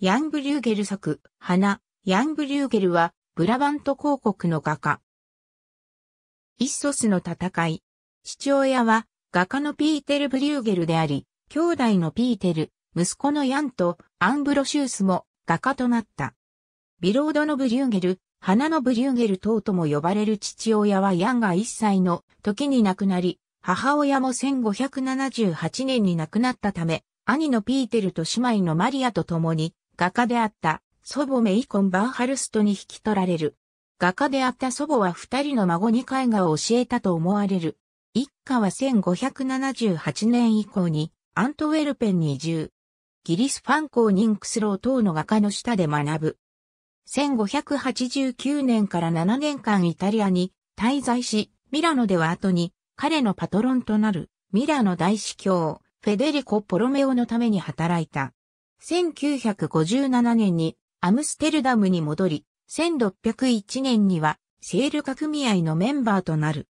ヤン・ブリューゲル作、花、ヤン・ブリューゲルは、ブラバント広告の画家。イッソスの戦い。父親は、画家のピーテル・ブリューゲルであり、兄弟のピーテル、息子のヤンとアンブロシュースも画家となった。ビロードのブリューゲル、花のブリューゲル等とも呼ばれる父親はヤンが1歳の時に亡くなり、母親も1578年に亡くなったため、兄のピーテルと姉妹のマリアと共に画家であった祖母メイコン・バーハルストに引き取られる。画家であった祖母は二人の孫に絵画を教えたと思われる。一家は1578年以降にアントウェルペンに移住。ギリス・ファンコー・ニンクスロー等の画家の下で学ぶ。1589年から7年間イタリアに滞在し、ミラノでは後に彼のパトロンとなるミラノ大司教、フェデリコ・ポロメオのために働いた。1957年にアムステルダムに戻り、1601年にはセール化組合のメンバーとなる。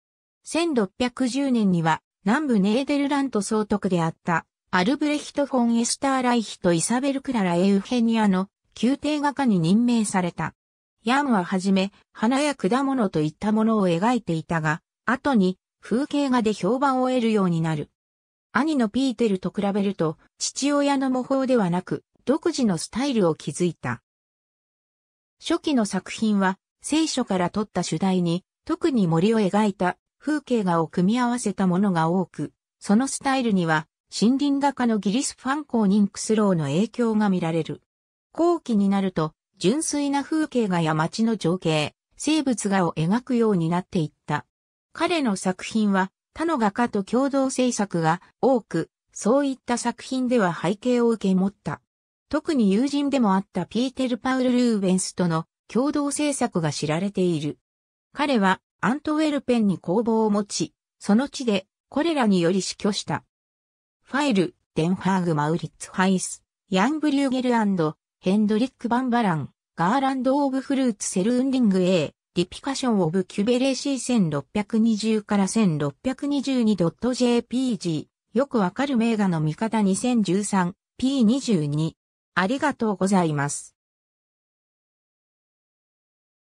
1610年には南部ネーデルラント総督であったアルブレヒト・フォン・エスター・ライヒとイサベル・クララ・エウヘニアの宮廷画家に任命された。ヤンははじめ花や果物といったものを描いていたが、後に風景画で評判を得るようになる。兄のピーテルと比べると、父親の模倣ではなく、独自のスタイルを築いた。初期の作品は、聖書から取った主題に、特に森を描いた風景画を組み合わせたものが多く、そのスタイルには、森林画家のギリス・ファンコー・ニンクスローの影響が見られる。後期になると、純粋な風景画や街の情景、生物画を描くようになっていった。彼の作品は、他の画家と共同制作が多く、そういった作品では背景を受け持った。特に友人でもあったピーテル・パウル・ルーベンスとの共同制作が知られている。彼はアントウェルペンに工房を持ち、その地でこれらにより死去した。ファイル、デンハーグ・マウリッツ・ハイス、ヤン・ブリューゲルヘンドリック・バンバラン、ガーランド・オブ・フルーツ・セルーンディング A、ディピカション・オブ・キュベレーシー1620から 1622.jpg よくわかる名画の見方 2013p22 ありがとうございます。